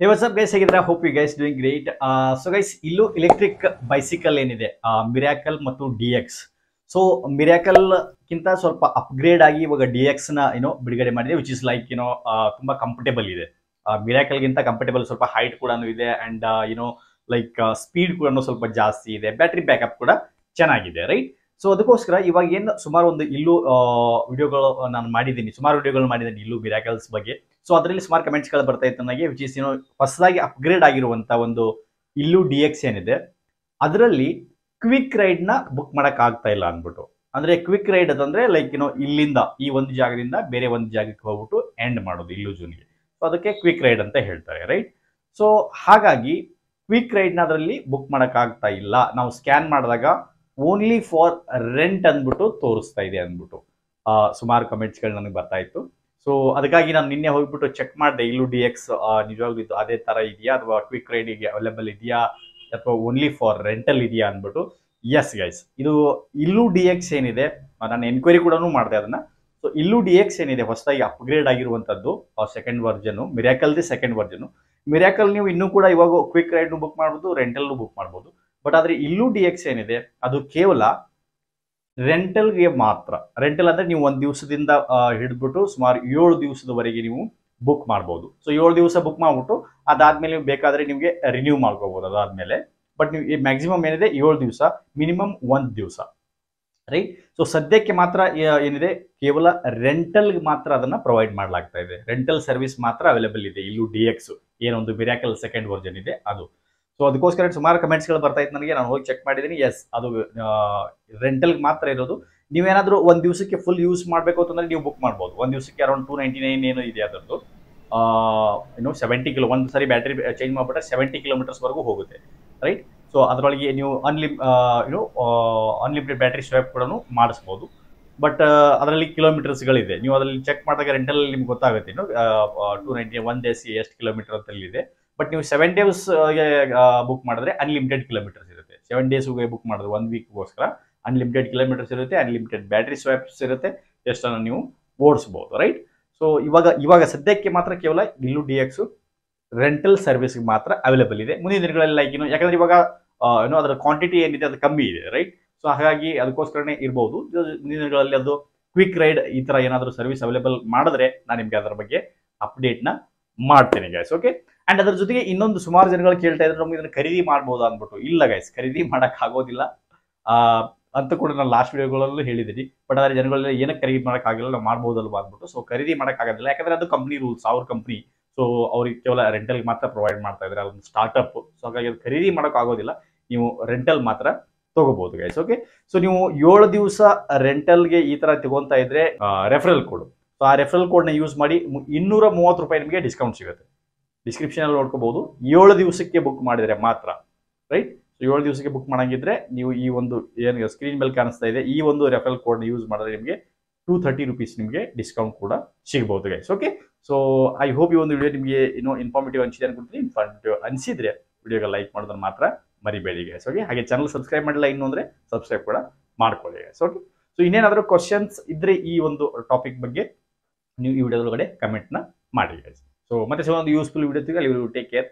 ಹೇ what's up guys ಹೇಗಿದ್ರೆ hope you guys doing great so guys Yulu electric bicycle ಏನಿದೆ Miracle ಮತ್ತು D X so Miracle ಕಿಂತ ಸ್ವಲ್ಪ upgrade ಆಗಿ ಇವಾಗ ಡಿ ಎಕ್ಸ್ ನ ಏನೋ ಬಿಡುಗಡೆ ಮಾಡಿದೆ ವಿಚ್ ಇಸ್ ಲೈಕ್ ಏನೋ ತುಂಬಾ ಕಂಫರ್ಟೇಬಲ್ ಇದೆ ಮಿರಾಕಲ್ ಗಿಂತ ಕಂಫರ್ಟೇಬಲ್ ಸ್ವಲ್ಪ ಹೈಟ್ ಕೂಡ ಇದೆ ಅಂಡ್ ಏನೋ ಲೈಕ್ ಸ್ಪೀಡ್ ಕೂಡ ಸ್ವಲ್ಪ ಜಾಸ್ತಿ ಇದೆ ಬ್ಯಾಟ್ರಿ ಬ್ಯಾಕಪ್ ಕೂಡ ಚೆನ್ನಾಗಿದೆ ರೈಟ್ ಸೊ ಅದಕ್ಕೋಸ್ಕರ ಇವಾಗ ಏನು ಸುಮಾರು ಒಂದು ಇಲ್ಲೂ ವಿಡಿಯೋಗಳು ನಾನು ಮಾಡಿದ್ದೀನಿ ಸುಮಾರು ವಿಡಿಯೋಗಳು ಮಾಡಿದ್ದೀನಿ ಇಲ್ಲೂ ಮಿರಾಕಲ್ಸ್ ಬಗ್ಗೆ ಸೊ ಅದರಲ್ಲಿ ಸುಮಾರು ಕಮೆಂಟ್ಸ್ಗಳು ಬರ್ತಾ ಇತ್ತು ನನಗೆ ವಿಚ್ ಇಸ್ ಏನೋ ಹೊಸದಾಗಿ ಅಪ್ಗ್ರೇಡ್ ಆಗಿರುವಂಥ ಒಂದು ಇಲ್ಲೂ ಡಿ ಎಕ್ಸ್ ಏನಿದೆ ಅದರಲ್ಲಿ ಕ್ವಿಕ್ ರೈಡ್ನ ಬುಕ್ ಮಾಡೋಕ್ಕಾಗ್ತಾ ಇಲ್ಲ ಅಂದ್ಬಿಟ್ಟು ಅಂದರೆ ಕ್ವಿಕ್ ರೈಡ್ ಅದಂದರೆ ಲೈಕ್ ಏನೋ ಇಲ್ಲಿಂದ ಈ ಒಂದು ಜಾಗದಿಂದ ಬೇರೆ ಒಂದು ಜಾಗಕ್ಕೆ ಹೋಗ್ಬಿಟ್ಟು ಎಂಡ್ ಮಾಡೋದು ಇಲ್ಲೂ ಜೂನ್ಗೆ ಸೊ ಅದಕ್ಕೆ ಕ್ವಿಕ್ ರೈಡ್ ಅಂತ ಹೇಳ್ತಾರೆ ರೈಟ್ ಸೊ ಹಾಗಾಗಿ ಕ್ವಿಕ್ ರೈಡ್ನ ಅದರಲ್ಲಿ ಬುಕ್ ಮಾಡೋಕ್ಕಾಗ್ತಾ ಇಲ್ಲ ನಾವು ಸ್ಕ್ಯಾನ್ ಮಾಡಿದಾಗ ಓನ್ಲಿ ಫಾರ್ ರೆಂಟ್ ಅಂದ್ಬಿಟ್ಟು ತೋರಿಸ್ತಾ ಇದೆ ಅಂದ್ಬಿಟ್ಟು ಸುಮಾರು ಕಮೆಂಟ್ಸ್ಗಳು ನನಗೆ ಬರ್ತಾ ಇತ್ತು ಸೊ ಅದಕ್ಕಾಗಿ ನಾನು ನಿನ್ನೆ ಹೋಗ್ಬಿಟ್ಟು ಚೆಕ್ ಮಾಡಿದೆ ಇಲ್ಲೂ ಡಿ ಎಕ್ಸ್ ನಿಜವಾಗ್ಲೂ ಇದು ಅದೇ ಥರ ಇದೆಯಾ ಅಥವಾ ಕ್ವಿಕ್ ರೈಡಿಗೆ ಅವೈಲೇಬಲ್ ಇದೆಯಾ ಅಥವಾ ಓನ್ಲಿ ಫಾರ್ ರೆಂಟಲ್ ಇದೆಯಾ ಅಂದ್ಬಿಟ್ಟು ಎಸ್ ಗೈಸ್ ಇದು ಇಲ್ಲೂ ಡಿ ಎಕ್ಸ್ ಏನಿದೆ ನಾನು ಎನ್ಕ್ವೈರಿ ಕೂಡ ಮಾಡಿದೆ ಅದನ್ನ ಸೊ ಇಲ್ಲೂ ಡಿ ಎಕ್ಸ್ ಏನಿದೆ ಹೊಸದಾಗಿ ಅಪ್ಗ್ರೇಡ್ ಆಗಿರುವಂಥದ್ದು ಸೆಕೆಂಡ್ ವರ್ಜನು ಮಿರಾಕಲ್ದೇ ಸೆಕೆಂಡ್ ವರ್ಜನ್ ಮಿರಾಕಲ್ ನೀವು ಇನ್ನೂ ಕೂಡ ಇವಾಗ ಕ್ವಿಕ್ ರೈಡ್ನು ಬುಕ್ ಮಾಡ್ಬೋದು ರೆಂಟಲ್ನು ಬುಕ್ ಮಾಡ್ಬೋದು ಬಟ್ ಆದ್ರೆ ಇಲ್ಲೂ ಡಿ ಎಕ್ಸ್ ಏನಿದೆ ಅದು ಕೇವಲ ರೆಂಟಲ್ಗೆ ಮಾತ್ರ ರೆಂಟಲ್ ಅಂದ್ರೆ ನೀವು ಒಂದು ದಿವಸದಿಂದ ಹಿಡಿದ್ಬಿಟ್ಟು ಸುಮಾರು ಏಳು ದಿವಸದವರೆಗೆ ನೀವು ಬುಕ್ ಮಾಡ್ಬೋದು ಸೊ ಏಳು ದಿವಸ ಬುಕ್ ಮಾಡ್ಬಿಟ್ಟು ಅದಾದ್ಮೇಲೆ ನೀವು ಬೇಕಾದ್ರೆ ನಿಮಗೆ ರಿನ್ಯೂ ಮಾಡ್ಕೋಬಹುದು ಅದಾದ್ಮೇಲೆ ಬಟ್ ನೀವು ಮ್ಯಾಕ್ಸಿಮಮ್ ಏನಿದೆ ಏಳು ದಿವಸ ಮಿನಿಮಮ್ ಒಂದ್ ದಿವಸ ರೈಟ್ ಸೊ ಸದ್ಯಕ್ಕೆ ಮಾತ್ರ ಏನಿದೆ ಕೇವಲ ರೆಂಟಲ್ಗೆ ಮಾತ್ರ ಅದನ್ನ ಪ್ರೊವೈಡ್ ಮಾಡಲಾಗ್ತಾ ಇದೆ ರೆಂಟಲ್ ಸರ್ವಿಸ್ ಮಾತ್ರ ಅವೈಲೇಬಲ್ ಇದೆ ಇಲ್ಲೂ ಡಿ ಎಕ್ಸ್ ಏನೊಂದು ಮಿರಾಕಲ್ ಸೆಕೆಂಡ್ ವರ್ಜನ್ ಇದೆ ಅದು ಸೊ ಅದಕ್ಕೋಸ್ಕರ ಸುಮಾರು ಕಮೆಂಟ್ಸ್ಗಳು ಬರ್ತಾ ಇತ್ತು ನನಗೆ ನಾನು ಹೋಗಿ ಚೆಕ್ ಮಾಡಿದ್ದೀನಿ ಎಸ್ ಅದು ರೆಂಟಲ್ಗೆ ಮಾತ್ರ ಇರೋದು ನೀವೇನಾದರೂ ಒಂದು ದಿವಸಕ್ಕೆ ಫುಲ್ ಯೂಸ್ ಮಾಡಬೇಕು ಅಂತಂದರೆ ನೀವು ಬುಕ್ ಮಾಡ್ಬೋದು ಒಂದು ದಿವಸಕ್ಕೆ ಅರೌಂಡ್ ಟೂ ನೈಂಟಿ ನೈನ್ ಏನು ಇದೆ ಅದರದ್ದು ಏನು ಸೆವೆಂಟಿ ಕಿಲೋ ಒಂದು ಸಾರಿ ಬ್ಯಾಟ್ರಿ ಚೇಂಜ್ ಮಾಡಿಬಿಟ್ರೆ ಸೆವೆಂಟಿ ಕಿಲೋಮೀಟರ್ಸ್ವರೆಗೂ ಹೋಗುತ್ತೆ ರೈಟ್ ಸೊ ಅದರೊಳಗೆ ನೀವು ಅನ್ಲಿಮ್ ಏನು ಅನ್ಲಿಮಿಟೆಡ್ ಬ್ಯಾಟ್ರಿ ಸ್ವೈಪ್ ಕೂಡ ಮಾಡಿಸ್ಬೋದು ಬಟ್ ಅದರಲ್ಲಿ ಕಿಲೋಮೀಟರ್ಸ್ಗಳಿದೆ ನೀವು ಅದರಲ್ಲಿ ಚೆಕ್ ಮಾಡಿದಾಗ ರೆಂಟಲ್ ನಿಮ್ಗೆ ಗೊತ್ತಾಗುತ್ತೆ ಇನ್ನು ಟೂ ನೈಂಟಿ ಒನ್ ಡೇಸ್ ಎಷ್ಟು ಕಿಲೋಮೀಟರ್ ಅಂತಲ್ಲಿದೆ ಬಟ್ ನೀವು ಸೆವೆನ್ ಡೇಸ್ಗೆ ಬುಕ್ ಮಾಡಿದ್ರೆ ಅನ್ಲಿಮಿಟೆಡ್ ಕಿಲೋಮೀಟರ್ಸ್ ಇರುತ್ತೆ ಸೆವೆನ್ ಡೇಸ್ಗೆ ಬುಕ್ ಮಾಡಿದ್ರೆ ಒನ್ ವೀಕ್ಗೋಸ್ಕರ ಅನ್ಲಿಮಿಟೆಡ್ ಕಿಲೋಮೀಟರ್ಸ್ ಇರುತ್ತೆ ಅನ್ಲಿಮಿಟೆಡ್ ಬ್ಯಾಟ್ರಿ ಸ್ವಾಪ್ಸ್ ಇರುತ್ತೆ ಎಷ್ಟನ್ನು ನೀವು ಓಡಿಸ್ಬೋದು ರೈಟ್ ಸೊ ಇವಾಗ ಇವಾಗ ಸದ್ಯಕ್ಕೆ ಮಾತ್ರ ಕೇವಲ ಇಲ್ಲೂ ಡಿ ಎಕ್ಸು ರೆಂಟಲ್ ಸರ್ವಿಸ್ಗೆ ಮಾತ್ರ ಅವೈಲೇಬಲ್ ಇದೆ ಮುಂದಿನ ದಿನಗಳಲ್ಲಿ ಲೈಕ್ ಏನು ಯಾಕಂದ್ರೆ ಇವಾಗ ಏನೋ uh, ಅದರ ಕ್ವಾಂಟಿಟಿ ಏನಿದೆ ಅದು ಕಮ್ಮಿ ಇದೆ ರೈಟ್ ಸೊ ಹಾಗಾಗಿ ಅದಕ್ಕೋಸ್ಕರನೇ ಇರ್ಬೋದು ಮುಂದಿನ ದಿನಗಳಲ್ಲಿ ಅದು ಕ್ವಿಕ್ ರೈಡ್ ಈ ಥರ ಏನಾದರೂ ಸರ್ವಿಸ್ ಅವೈಲೇಬಲ್ ಮಾಡಿದ್ರೆ ನಾನು ನಿಮಗೆ ಅದರ ಬಗ್ಗೆ ಅಪ್ಡೇಟ್ನ ಮಾಡ್ತೇನೆ ಗ್ಯಾಸ್ ಓಕೆ ಅಂಡ್ ಅದ್ರ ಜೊತೆಗೆ ಇನ್ನೊಂದು ಸುಮಾರು ಜನಗಳು ಕೇಳ್ತಾ ಇದ್ರೆ ನಮ್ಗೆ ಇದನ್ನ ಖರೀದಿ ಮಾಡ್ಬೋದು ಅಂದ್ಬಿಟ್ಟು ಇಲ್ಲ ಗೈಸ್ ಖರೀದಿ ಮಾಡಕ್ ಆಗೋದಿಲ್ಲ ಅಂತ ಕೂಡ ನಾನು ಲಾಸ್ಟ್ ವಿಡಿಯೋಗಳಲ್ಲೂ ಹೇಳಿದೀನಿ ಬಟ್ ಆದರೆ ಜನಗಳೆಲ್ಲ ಏನಕ್ಕೆ ಖರೀದಿ ಆಗಿಲ್ಲ ನಾವು ಮಾಡ್ಬೋದಲ್ವಾ ಅಂದ್ಬಿಟ್ಟು ಸೊ ಖರೀದಿ ಮಾಡೋಕ್ಕಾಗೋದಿಲ್ಲ ಯಾಕಂದ್ರೆ ಅದು ಕಂಪ್ನಿ ರೂಲ್ಸ್ ಅವ್ರ ಕಂಪ್ನಿ ಸೊ ಅವ್ರಿಗೆ ಕೇವಲ ರೆಂಟಲ್ ಮಾತ್ರ ಪ್ರೊವೈಡ್ ಮಾಡ್ತಾ ಇದ್ರೆ ಅದೊಂದು ಸ್ಟಾರ್ಟ್ಅಪ್ ಸೊ ಹಾಗಾಗಿ ಅದು ಖರೀದಿ ಆಗೋದಿಲ್ಲ ನೀವು ರೆಂಟಲ್ ಮಾತ್ರ ತಗೋಬಹುದು ಗೈಸ್ ಓಕೆ ಸೊ ನೀವು ಏಳು ದಿವಸ ರೆಂಟಲ್ಗೆ ಈ ತರ ತಗೋತಾ ಇದ್ರೆ ರೆಫರಲ್ ಕೋಡ್ ಸೊ ಆ ರೆಫರಲ್ ಕೋಡ್ ನ ಯೂಸ್ ಮಾಡಿ ಇನ್ನೂರ ಮೂವತ್ತು ರೂಪಾಯಿ ನಿಮಗೆ ಡಿಸ್ಕೌಂಟ್ ಸಿಗುತ್ತೆ ಡಿಸ್ಕ್ರಿಪ್ಷನ್ ಅಲ್ಲಿ ನೋಡ್ಕೋಬಹುದು ಏಳು ದಿವಸಕ್ಕೆ ಬುಕ್ ಮಾಡಿದ್ರೆ ಮಾತ್ರ ರೈಟ್ ಸೊ ಏಳು ದಿವಸಕ್ಕೆ ಬುಕ್ ಮಾಡಂಗಿದ್ರೆ ನೀವು ಈ ಒಂದು ಏನು ಸ್ಕ್ರೀನ್ ಮೇಲೆ ಕಾಣಿಸ್ತಾ ಇದೆ ಈ ಒಂದು ರೆಫಲ್ ಕೋಡ್ ಯೂಸ್ ಮಾಡಿದ್ರೆ ನಿಮಗೆ ಟೂ ತರ್ಟಿ ರುಪೀಸ್ ನಿಮಗೆ ಡಿಸ್ಕೌಂಟ್ ಕೂಡ ಸಿಗಬಹುದು guys okay so I hope ಈ ಒಂದು ವಿಡಿಯೋ ನಿಮಗೆ ಏನೋ ಇನ್ಫಾರ್ಮೇಟಿವ್ ಅನಿಸಿದೆ ಅನ್ಕೊಡ್ತೀನಿ ಇನ್ಫಾರ್ಮೇಟಿವ್ ಅನಿಸಿದ್ರೆ ವಿಡಿಯೋಗೆ ಲೈಕ್ ಮಾಡಿದ್ರೆ ಮಾತ್ರ ಮರಿಬೇಡಿ ಗೈಸ್ ಓಕೆ ಹಾಗೆ ಚಾನಲ್ ಸಬ್ಸ್ಕ್ರೈಬ್ ಮಾಡಿಲ್ಲ ಇನ್ನು ಅಂದರೆ ಸಬ್ಸ್ಕ್ರೈಬ್ ಕೂಡ ಮಾಡ್ಕೊಳ್ಳಿ ಗೈಸ್ ಓಕೆ ಸೊ ಇನ್ನೇನಾದರೂ ಕ್ವಶನ್ಸ್ ಇದ್ದರೆ ಈ ಒಂದು ಟಾಪಿಕ್ ಬಗ್ಗೆ ನೀವು ಈ ವಿಡಿಯೋದೊಳಗಡೆ ಕಮೆಂಟ್ನ ಮಾಡಿ ಗೈಸ್ ಸೊ ಮತ್ತೆ ಸಿಗೋದು ಒಂದು ಯೂಸ್ಫುಲ್ ವಿಡಿಯೋ ಅಲ್ಲಿ ವಿಲ್ ಟೇಕ್ ಕೇರ್